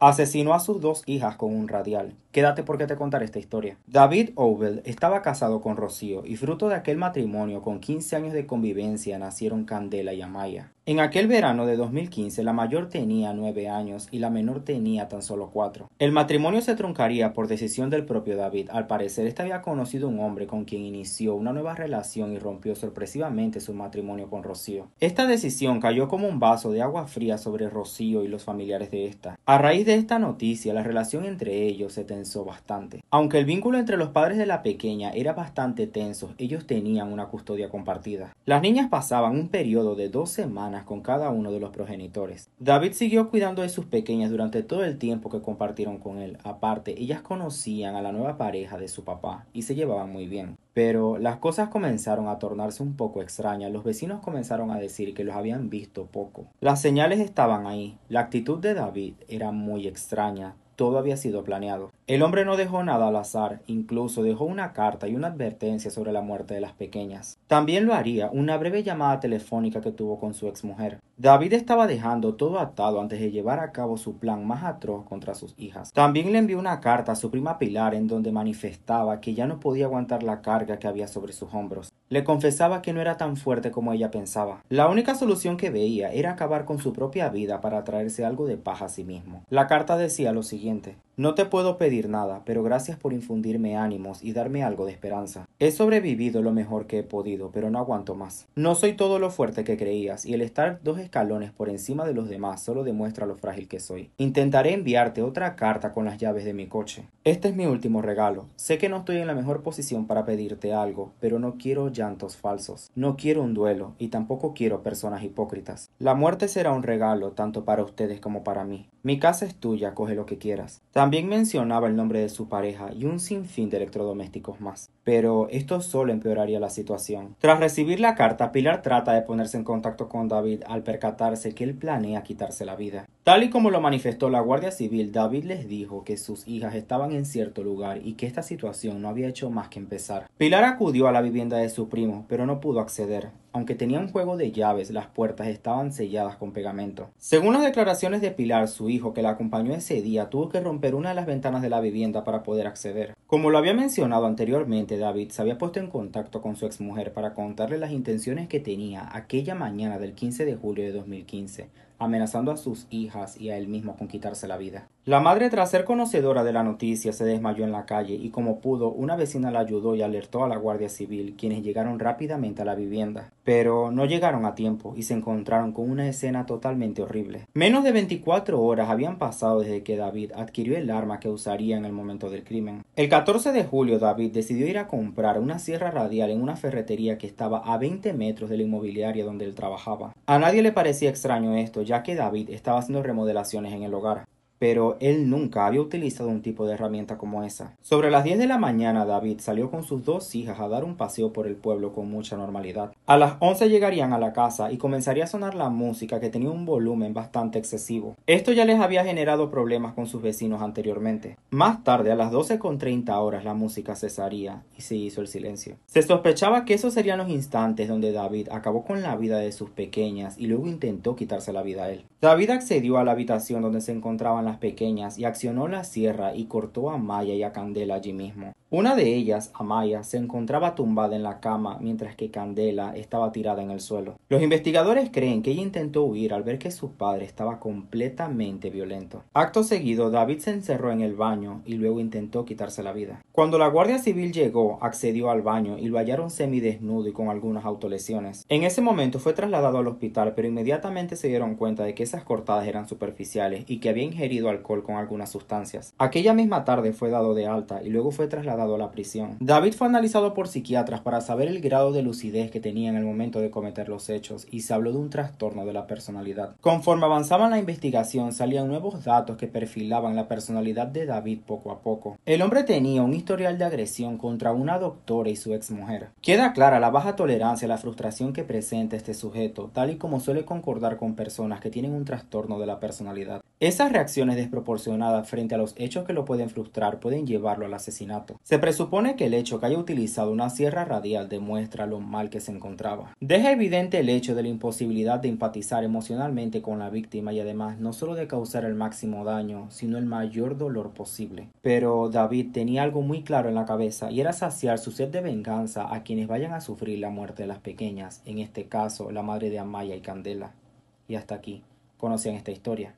Asesinó a sus dos hijas con un radial. Quédate porque te contaré esta historia. David Ovel estaba casado con Rocío y fruto de aquel matrimonio con 15 años de convivencia nacieron Candela y Amaya. En aquel verano de 2015, la mayor tenía nueve años y la menor tenía tan solo cuatro. El matrimonio se truncaría por decisión del propio David. Al parecer, esta había conocido un hombre con quien inició una nueva relación y rompió sorpresivamente su matrimonio con Rocío. Esta decisión cayó como un vaso de agua fría sobre Rocío y los familiares de esta. A raíz de esta noticia, la relación entre ellos se tensó bastante. Aunque el vínculo entre los padres de la pequeña era bastante tenso, ellos tenían una custodia compartida. Las niñas pasaban un periodo de dos semanas con cada uno de los progenitores. David siguió cuidando de sus pequeñas durante todo el tiempo que compartieron con él. Aparte, ellas conocían a la nueva pareja de su papá y se llevaban muy bien. Pero las cosas comenzaron a tornarse un poco extrañas. Los vecinos comenzaron a decir que los habían visto poco. Las señales estaban ahí. La actitud de David era muy extraña. Todo había sido planeado. El hombre no dejó nada al azar, incluso dejó una carta y una advertencia sobre la muerte de las pequeñas. También lo haría una breve llamada telefónica que tuvo con su exmujer. David estaba dejando todo atado antes de llevar a cabo su plan más atroz contra sus hijas. También le envió una carta a su prima Pilar en donde manifestaba que ya no podía aguantar la carga que había sobre sus hombros. Le confesaba que no era tan fuerte como ella pensaba. La única solución que veía era acabar con su propia vida para traerse algo de paz a sí mismo. La carta decía lo siguiente No te puedo pedir nada, pero gracias por infundirme ánimos y darme algo de esperanza. He sobrevivido lo mejor que he podido, pero no aguanto más. No soy todo lo fuerte que creías, y el estar dos escalones por encima de los demás solo demuestra lo frágil que soy. Intentaré enviarte otra carta con las llaves de mi coche. Este es mi último regalo. Sé que no estoy en la mejor posición para pedirte algo, pero no quiero llantos falsos. No quiero un duelo, y tampoco quiero personas hipócritas. La muerte será un regalo, tanto para ustedes como para mí. Mi casa es tuya, coge lo que quieras. También mencionaba el nombre de su pareja y un sinfín de electrodomésticos más. Pero esto solo empeoraría la situación. Tras recibir la carta, Pilar trata de ponerse en contacto con David al percatarse que él planea quitarse la vida. Tal y como lo manifestó la Guardia Civil, David les dijo que sus hijas estaban en cierto lugar y que esta situación no había hecho más que empezar. Pilar acudió a la vivienda de su primo, pero no pudo acceder. Aunque tenía un juego de llaves, las puertas estaban selladas con pegamento. Según las declaraciones de Pilar, su hijo que la acompañó ese día tuvo que romper una de las ventanas de la vivienda para poder acceder. Como lo había mencionado anteriormente, David se había puesto en contacto con su exmujer para contarle las intenciones que tenía aquella mañana del 15 de julio de 2015 amenazando a sus hijas y a él mismo con quitarse la vida. La madre, tras ser conocedora de la noticia, se desmayó en la calle y como pudo, una vecina la ayudó y alertó a la Guardia Civil, quienes llegaron rápidamente a la vivienda. Pero no llegaron a tiempo y se encontraron con una escena totalmente horrible. Menos de 24 horas habían pasado desde que David adquirió el arma que usaría en el momento del crimen. El 14 de julio, David decidió ir a comprar una sierra radial en una ferretería que estaba a 20 metros de la inmobiliaria donde él trabajaba. A nadie le parecía extraño esto, ya que David estaba haciendo remodelaciones en el hogar pero él nunca había utilizado un tipo de herramienta como esa. Sobre las 10 de la mañana, David salió con sus dos hijas a dar un paseo por el pueblo con mucha normalidad. A las 11 llegarían a la casa y comenzaría a sonar la música que tenía un volumen bastante excesivo. Esto ya les había generado problemas con sus vecinos anteriormente. Más tarde, a las 12.30 horas, la música cesaría y se hizo el silencio. Se sospechaba que esos serían los instantes donde David acabó con la vida de sus pequeñas y luego intentó quitarse la vida a él. David accedió a la habitación donde se encontraban pequeñas y accionó la sierra y cortó a Maya y a Candela allí mismo. Una de ellas, Amaya, se encontraba tumbada en la cama mientras que Candela estaba tirada en el suelo. Los investigadores creen que ella intentó huir al ver que su padre estaba completamente violento. Acto seguido, David se encerró en el baño y luego intentó quitarse la vida. Cuando la Guardia Civil llegó, accedió al baño y lo hallaron semidesnudo y con algunas autolesiones. En ese momento fue trasladado al hospital, pero inmediatamente se dieron cuenta de que esas cortadas eran superficiales y que había ingerido alcohol con algunas sustancias. Aquella misma tarde fue dado de alta y luego fue trasladado a la prisión. David fue analizado por psiquiatras para saber el grado de lucidez que tenía en el momento de cometer los hechos y se habló de un trastorno de la personalidad. Conforme avanzaba la investigación salían nuevos datos que perfilaban la personalidad de David poco a poco. El hombre tenía un historial de agresión contra una doctora y su ex mujer. Queda clara la baja tolerancia a la frustración que presenta este sujeto, tal y como suele concordar con personas que tienen un trastorno de la personalidad. Esas reacciones desproporcionadas frente a los hechos que lo pueden frustrar pueden llevarlo al asesinato. Se presupone que el hecho que haya utilizado una sierra radial demuestra lo mal que se encontraba. Deja evidente el hecho de la imposibilidad de empatizar emocionalmente con la víctima y además no solo de causar el máximo daño, sino el mayor dolor posible. Pero David tenía algo muy claro en la cabeza y era saciar su sed de venganza a quienes vayan a sufrir la muerte de las pequeñas, en este caso la madre de Amaya y Candela. Y hasta aquí conocían esta historia.